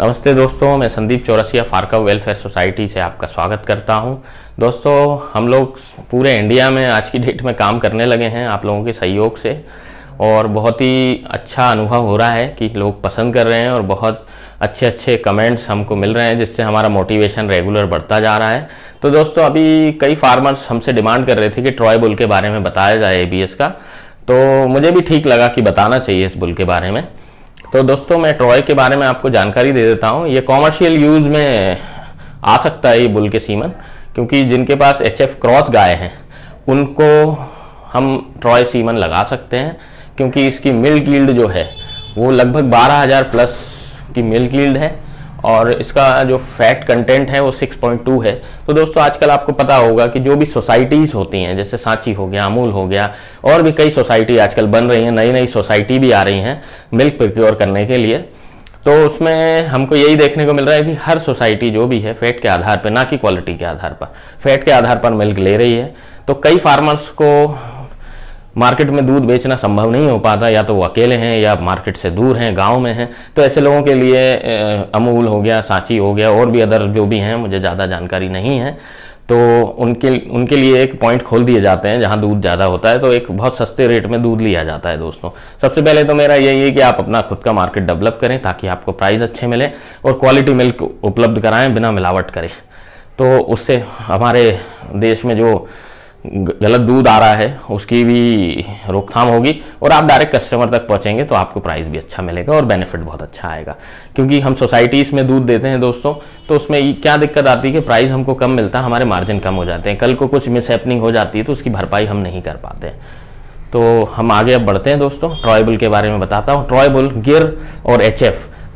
नमस्ते दोस्तों मैं संदीप चौरसिया फारका वेलफेयर सोसाइटी से आपका स्वागत करता हूं दोस्तों हम लोग पूरे इंडिया में आज की डेट में काम करने लगे हैं आप लोगों के सहयोग से और बहुत ही अच्छा अनुभव हो रहा है कि लोग पसंद कर रहे हैं और बहुत अच्छे अच्छे कमेंट्स हमको मिल रहे हैं जिससे हमारा मोटिवेशन रेगुलर बढ़ता जा रहा है तो दोस्तों अभी कई फार्मर्स हमसे डिमांड कर रहे थे कि ट्रॉय बुल के बारे में बताया जाए ए का तो मुझे भी ठीक लगा कि बताना चाहिए इस बुल के बारे में तो दोस्तों मैं ट्रॉय के बारे में आपको जानकारी दे देता हूँ ये कॉमर्शियल यूज़ में आ सकता है ये बुल के सीमन क्योंकि जिनके पास एच एफ क्रॉस गाय हैं उनको हम ट्रॉय सीमन लगा सकते हैं क्योंकि इसकी मिल्क यील्ड जो है वो लगभग 12000 प्लस की मिल्क यील्ड है और इसका जो फैट कंटेंट है वो 6.2 है तो दोस्तों आजकल आपको पता होगा कि जो भी सोसाइटीज़ होती हैं जैसे सांची हो गया अमूल हो गया और भी कई सोसाइटी आजकल बन रही हैं नई नई सोसाइटी भी आ रही हैं मिल्क प्रिक्योर करने के लिए तो उसमें हमको यही देखने को मिल रहा है कि हर सोसाइटी जो भी है फैट के आधार पर ना कि क्वालिटी के आधार पर फैट के आधार पर मिल्क ले रही है तो कई फार्मर्स को मार्केट में दूध बेचना संभव नहीं हो पाता या तो वो अकेले हैं या मार्केट से दूर हैं गांव में हैं तो ऐसे लोगों के लिए अमूल हो गया सांची हो गया और भी अदर जो भी हैं मुझे ज़्यादा जानकारी नहीं है तो उनके उनके लिए एक पॉइंट खोल दिए जाते हैं जहाँ दूध ज़्यादा होता है तो एक बहुत सस्ते रेट में दूध लिया जाता है दोस्तों सबसे पहले तो मेरा यही है कि आप अपना खुद का मार्केट डेवलप करें ताकि आपको प्राइस अच्छे मिले और क्वालिटी मिल्क उपलब्ध कराएं बिना मिलावट करें तो उससे हमारे देश में जो गलत दूध आ रहा है उसकी भी रोकथाम होगी और आप डायरेक्ट कस्टमर तक पहुंचेंगे तो आपको प्राइस भी अच्छा मिलेगा और बेनिफिट बहुत अच्छा आएगा क्योंकि हम सोसाइटीज़ में दूध देते हैं दोस्तों तो उसमें क्या दिक्कत आती है कि प्राइस हमको कम मिलता है हमारे मार्जिन कम हो जाते हैं कल को कुछ मिसहैपनिंग हो जाती है तो उसकी भरपाई हम नहीं कर पाते तो हम आगे अब बढ़ते हैं दोस्तों ट्रॉयबुल के बारे में बताता हूँ ट्रॉयबुल गिर और एच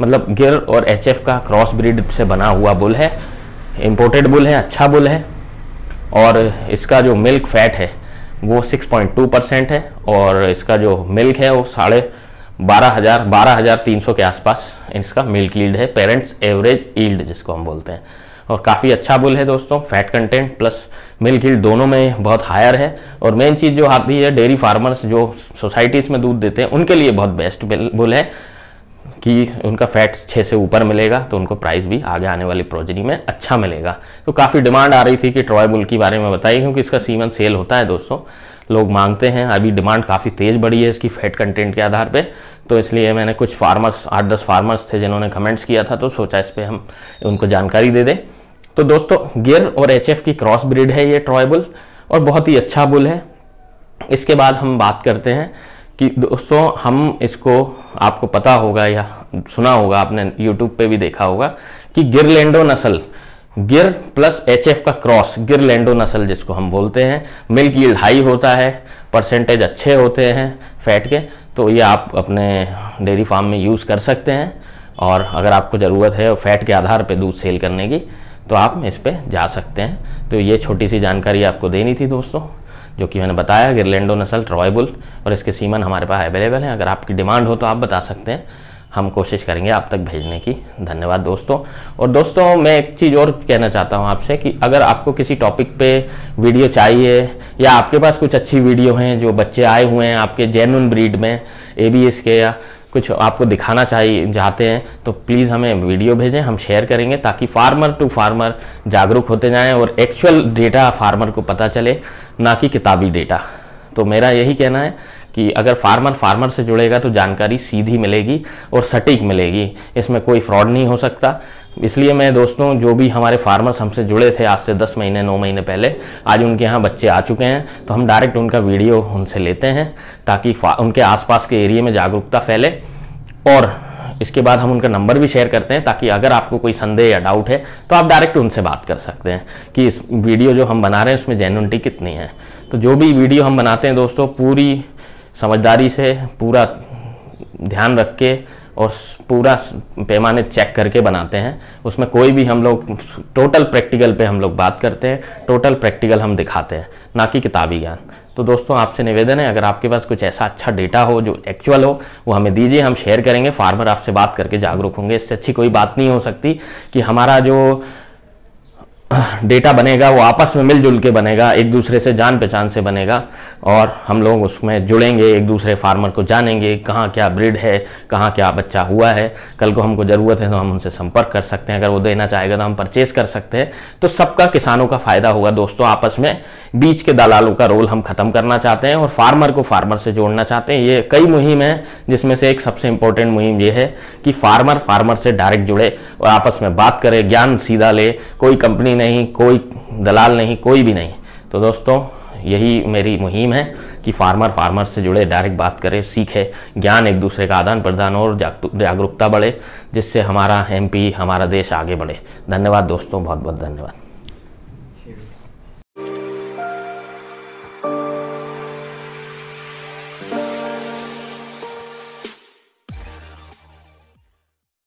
मतलब गिर और एच का क्रॉस ब्रिड से बना हुआ बुल है इम्पोर्टेड बुल है अच्छा बुल है और इसका जो मिल्क फैट है वो 6.2 परसेंट है और इसका जो मिल्क है वो साढ़े बारह हज़ार बारह हज़ार तीन सौ के आसपास इसका मिल्क ईल्ड है पेरेंट्स एवरेज ईल्ड जिसको हम बोलते हैं और काफ़ी अच्छा बुल है दोस्तों fat content plus milk yield दोनों में बहुत हायर है और मेन चीज़ जो आती है डेयरी फार्मर्स जो सोसाइटीज़ में दूध देते हैं उनके लिए बहुत बेस्ट बुल है कि उनका फैट छः से ऊपर मिलेगा तो उनको प्राइस भी आगे आने वाली प्रोजरी में अच्छा मिलेगा तो काफ़ी डिमांड आ रही थी कि ट्रॉय बुल के बारे में बताइए क्योंकि इसका सीमन सेल होता है दोस्तों लोग मांगते हैं अभी डिमांड काफ़ी तेज़ बढ़ी है इसकी फैट कंटेंट के आधार पे तो इसलिए मैंने कुछ फार्मर्स आठ दस फार्मर्स थे जिन्होंने कमेंट्स किया था तो सोचा इस पर हम उनको जानकारी दे दें तो दोस्तों गिर और एच की क्रॉस ब्रिड है ये ट्रॉय बुल और बहुत ही अच्छा बुल है इसके बाद हम बात करते हैं कि दोस्तों हम इसको आपको पता होगा या सुना होगा आपने यूट्यूब पे भी देखा होगा कि गिरलैंडो नस्ल गिर प्लस एच का क्रॉस गिरलैंडो नस्ल जिसको हम बोलते हैं मिल्क यील्ड हाई होता है परसेंटेज अच्छे होते हैं फैट के तो ये आप अपने डेयरी फार्म में यूज़ कर सकते हैं और अगर आपको ज़रूरत है फैट के आधार पर दूध सेल करने की तो आप इस पर जा सकते हैं तो ये छोटी सी जानकारी आपको देनी थी दोस्तों जो कि मैंने बताया गिरलैंडो नसल ट्रॉयबुल और इसके सीमन हमारे पास अवेलेबल हैं अगर आपकी डिमांड हो तो आप बता सकते हैं हम कोशिश करेंगे आप तक भेजने की धन्यवाद दोस्तों और दोस्तों मैं एक चीज़ और कहना चाहता हूँ आपसे कि अगर आपको किसी टॉपिक पे वीडियो चाहिए या आपके पास कुछ अच्छी वीडियो हैं जो बच्चे आए हुए हैं आपके जेनुन ब्रीड में ए बी एस के या कुछ आपको दिखाना चाहिए चाहते हैं तो प्लीज़ हमें वीडियो भेजें हम शेयर करेंगे ताकि फार्मर टू फार्मर जागरूक होते जाएँ और एक्चुअल डेटा फार्मर को पता चले ना कि किताबी डेटा तो मेरा यही कहना है कि अगर फार्मर फार्मर से जुड़ेगा तो जानकारी सीधी मिलेगी और सटीक मिलेगी इसमें कोई फ्रॉड नहीं हो सकता इसलिए मैं दोस्तों जो भी हमारे फार्मर्स हमसे जुड़े थे आज से 10 महीने 9 महीने पहले आज उनके यहाँ बच्चे आ चुके हैं तो हम डायरेक्ट उनका वीडियो उनसे लेते हैं ताकि उनके आसपास के एरिए में जागरूकता फैले और इसके बाद हम उनका नंबर भी शेयर करते हैं ताकि अगर आपको कोई संदेह या डाउट है तो आप डायरेक्ट उनसे बात कर सकते हैं कि इस वीडियो जो हम बना रहे हैं उसमें जेनुनिटी कितनी है तो जो भी वीडियो हम बनाते हैं दोस्तों पूरी समझदारी से पूरा ध्यान रख के और पूरा पैमाने चेक करके बनाते हैं उसमें कोई भी हम लोग टोटल प्रैक्टिकल पे हम लोग बात करते हैं टोटल प्रैक्टिकल हम दिखाते हैं ना कि किताबी ज्ञान तो दोस्तों आपसे निवेदन है अगर आपके पास कुछ ऐसा अच्छा डेटा हो जो एक्चुअल हो वो हमें दीजिए हम शेयर करेंगे फार्मर आपसे बात करके जागरूक होंगे इससे अच्छी कोई बात नहीं हो सकती कि हमारा जो डेटा बनेगा वो आपस में मिलजुल के बनेगा एक दूसरे से जान पहचान से बनेगा और हम लोग उसमें जुड़ेंगे एक दूसरे फार्मर को जानेंगे कहाँ क्या ब्रिड है कहाँ क्या बच्चा हुआ है कल को हमको ज़रूरत है तो हम उनसे संपर्क कर सकते हैं अगर वो देना चाहेगा तो हम परचेस कर सकते हैं तो सबका किसानों का फ़ायदा होगा दोस्तों आपस में बीच के दलालों का रोल हम ख़त्म करना चाहते हैं और फार्मर को फार्मर से जोड़ना चाहते हैं ये कई मुहिम है जिसमें से एक सबसे इम्पोर्टेंट मुहिम ये है कि फार्मर फार्मर से डायरेक्ट जुड़े और आपस में बात करे ज्ञान सीधा ले कोई कंपनी नहीं कोई दलाल नहीं कोई भी नहीं तो दोस्तों यही मेरी मुहिम है कि फार्मर फार्मर से जुड़े डायरेक्ट बात करें सीखे ज्ञान एक दूसरे का आदान प्रदान और जागरूकता बढ़े जिससे हमारा एमपी हमारा देश आगे बढ़े धन्यवाद दोस्तों बहुत बहुत धन्यवाद